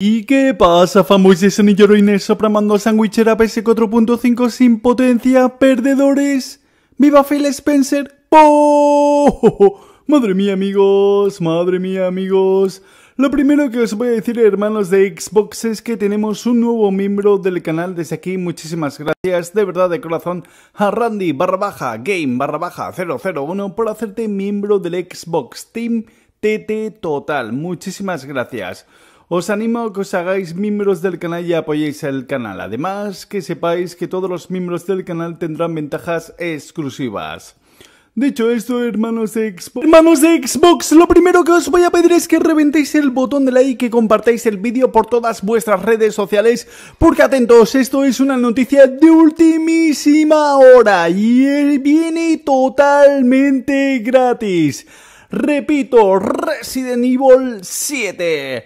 ¿Y qué pasa, famosos y heroines sopramando sandwichera PS4.5 sin potencia, perdedores? ¡Viva Phil Spencer! ¡Oh! Madre mía, amigos, madre mía, amigos. Lo primero que os voy a decir, hermanos de Xbox, es que tenemos un nuevo miembro del canal. Desde aquí, muchísimas gracias de verdad de corazón a Randy barra baja game barra baja 001 por hacerte miembro del Xbox Team TT Total. Muchísimas gracias. Os animo a que os hagáis miembros del canal y apoyéis el canal. Además, que sepáis que todos los miembros del canal tendrán ventajas exclusivas. Dicho esto, hermanos de Xbox... Hermanos de Xbox, lo primero que os voy a pedir es que reventéis el botón de like y que compartáis el vídeo por todas vuestras redes sociales, porque atentos, esto es una noticia de ultimísima hora y él viene totalmente gratis. Repito, Resident Evil 7,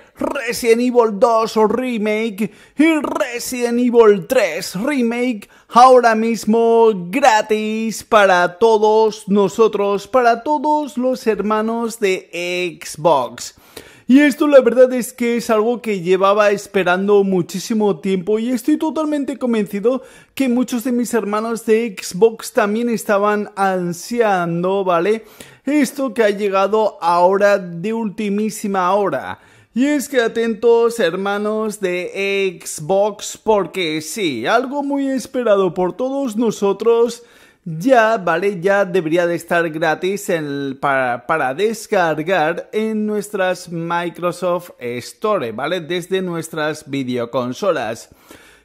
Resident Evil 2 Remake y Resident Evil 3 Remake ahora mismo gratis para todos nosotros, para todos los hermanos de Xbox. Y esto la verdad es que es algo que llevaba esperando muchísimo tiempo y estoy totalmente convencido que muchos de mis hermanos de Xbox también estaban ansiando, ¿vale? Esto que ha llegado ahora de ultimísima hora. Y es que atentos hermanos de Xbox porque sí, algo muy esperado por todos nosotros ya, ¿vale? Ya debería de estar gratis para, para, descargar en nuestras Microsoft Store, ¿vale? Desde nuestras videoconsolas.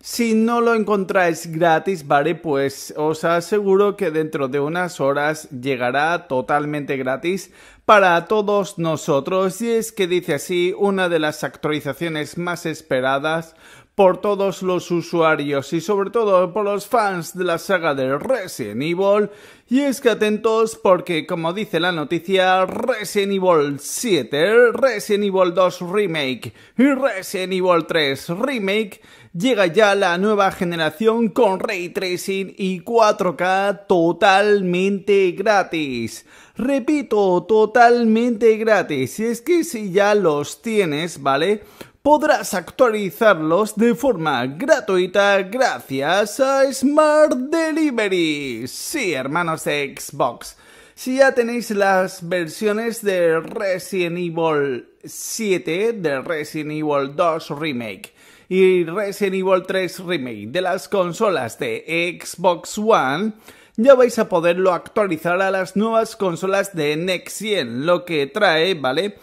Si no lo encontráis gratis, ¿vale? Pues os aseguro que dentro de unas horas llegará totalmente gratis para todos nosotros. Y es que dice así una de las actualizaciones más esperadas por todos los usuarios y sobre todo por los fans de la saga de Resident Evil. Y es que atentos porque como dice la noticia, Resident Evil 7, Resident Evil 2 Remake y Resident Evil 3 Remake llega ya la nueva generación con ray tracing y 4K totalmente gratis. Repito, totalmente gratis. Y es que si ya los tienes, ¿vale? podrás actualizarlos de forma gratuita gracias a Smart Delivery. Sí, hermanos de Xbox. Si ya tenéis las versiones de Resident Evil 7, de Resident Evil 2 Remake y Resident Evil 3 Remake de las consolas de Xbox One, ya vais a poderlo actualizar a las nuevas consolas de Next Gen, lo que trae, ¿vale?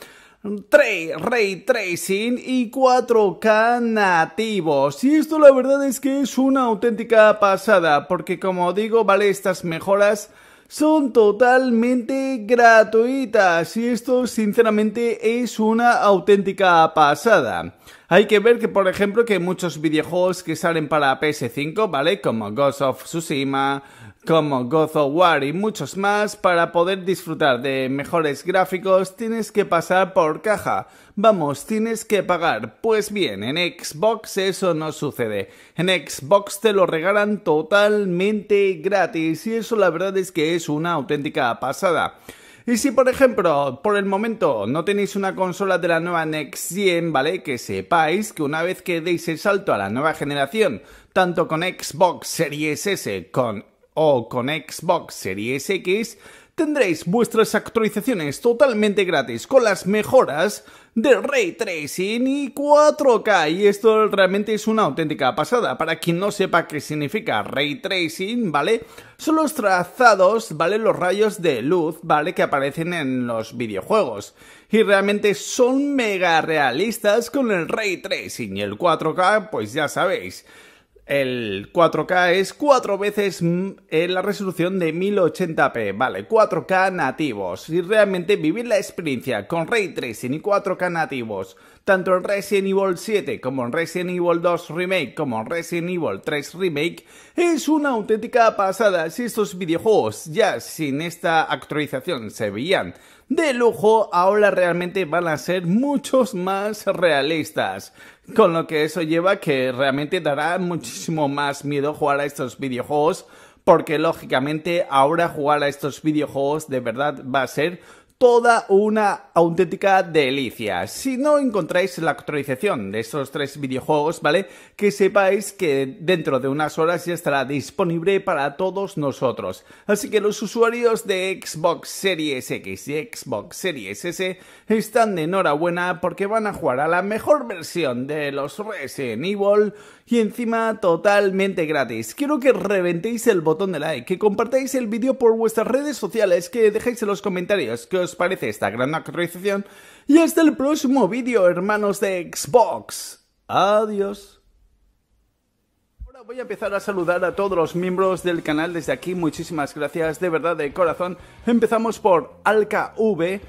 3, Ray Tracing y 4K nativos. Y esto la verdad es que es una auténtica pasada, porque como digo, vale, estas mejoras son totalmente gratuitas y esto sinceramente es una auténtica pasada. Hay que ver que por ejemplo que muchos videojuegos que salen para PS5, ¿vale? Como Ghost of Tsushima, como God of War y muchos más, para poder disfrutar de mejores gráficos tienes que pasar por caja. Vamos, tienes que pagar. Pues bien, en Xbox eso no sucede. En Xbox te lo regalan totalmente gratis y eso la verdad es que es una auténtica pasada. Y si por ejemplo, por el momento no tenéis una consola de la nueva Next Gen, ¿vale? Que sepáis que una vez que deis el salto a la nueva generación, tanto con Xbox Series S, con o con Xbox Series X, tendréis vuestras actualizaciones totalmente gratis con las mejoras de Ray Tracing y 4K. Y esto realmente es una auténtica pasada. Para quien no sepa qué significa Ray Tracing, ¿vale? Son los trazados, ¿vale? Los rayos de luz, ¿vale? Que aparecen en los videojuegos. Y realmente son mega realistas con el Ray Tracing y el 4K, pues ya sabéis. El 4K es cuatro veces eh, la resolución de 1080p, vale, 4K nativos. Y realmente vivir la experiencia con Ray Tracing y 4K nativos, tanto en Resident Evil 7 como en Resident Evil 2 Remake como en Resident Evil 3 Remake, es una auténtica pasada. Si estos videojuegos ya sin esta actualización se veían de lujo, ahora realmente van a ser muchos más realistas. Con lo que eso lleva que realmente dará muchísimo más miedo jugar a estos videojuegos porque lógicamente ahora jugar a estos videojuegos de verdad va a ser toda una auténtica delicia. Si no encontráis la actualización de estos tres videojuegos, ¿vale? Que sepáis que dentro de unas horas ya estará disponible para todos nosotros. Así que los usuarios de Xbox Series X y Xbox Series S están de enhorabuena porque van a jugar a la mejor versión de los Resident Evil y encima totalmente gratis. Quiero que reventéis el botón de like, que compartáis el vídeo por vuestras redes sociales, que dejéis en los comentarios que os parece esta gran actualización y hasta el próximo vídeo, hermanos de Xbox. Adiós. Ahora voy a empezar a saludar a todos los miembros del canal desde aquí. Muchísimas gracias, de verdad, de corazón. Empezamos por AlcaV,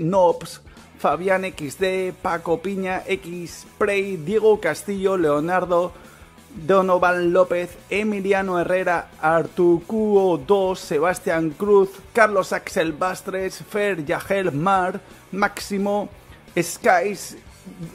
Knobs, Fabián XD, Paco Piña, X Xprey, Diego Castillo, Leonardo... Donovan López, Emiliano Herrera, Artucuo 2, Sebastián Cruz, Carlos Axel Bastres, Fer Yajel Mar, Máximo, Skies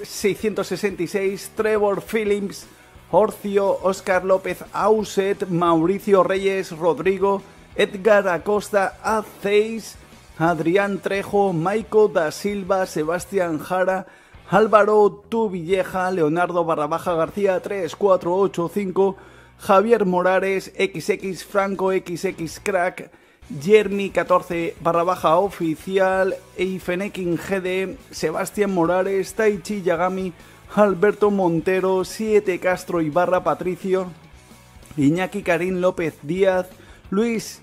666, Trevor Phillips, Orcio, Oscar López Auset, Mauricio Reyes, Rodrigo, Edgar Acosta, Aceis, Adrián Trejo, Maico da Silva, Sebastián Jara, Álvaro Tuvilleja, Leonardo Barrabaja García 3485, Javier Morales, XX Franco, XX Crack, Jeremy 14 Barrabaja Oficial, Eifenekin GD, Sebastián Morales, Taichi Yagami, Alberto Montero, 7 Castro Ibarra Patricio, Iñaki Karim López Díaz, Luis